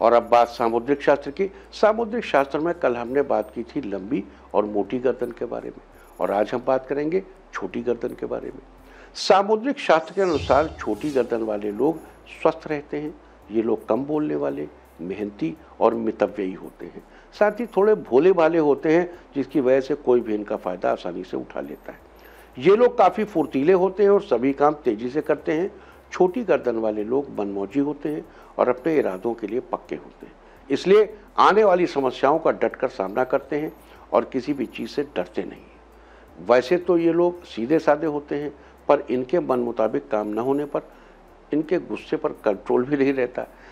और अब बात सामुद्रिक शास्त्र की सामुद्रिक शास्त्र में कल हमने बात की थी लंबी और मोटी गर्दन के बारे में और आज हम बात करेंगे छोटी गर्दन के बारे में सामुद्रिक शास्त्र के अनुसार छोटी गर्दन वाले लोग स्वस्थ रहते हैं ये लोग कम बोलने वाले मेहनती और मितव्ययी होते हैं साथ ही थोड़े भोले भाले होते हैं जिसकी वजह से कोई भी इनका फ़ायदा आसानी से उठा लेता है ये लोग काफ़ी फुर्तीले होते हैं और सभी काम तेज़ी से करते हैं छोटी गर्दन वाले लोग मनमौजी होते हैं और अपने इरादों के लिए पक्के होते हैं इसलिए आने वाली समस्याओं का डटकर सामना करते हैं और किसी भी चीज़ से डरते नहीं वैसे तो ये लोग सीधे साधे होते हैं पर इनके मन मुताबिक काम न होने पर इनके गुस्से पर कंट्रोल भी नहीं रहता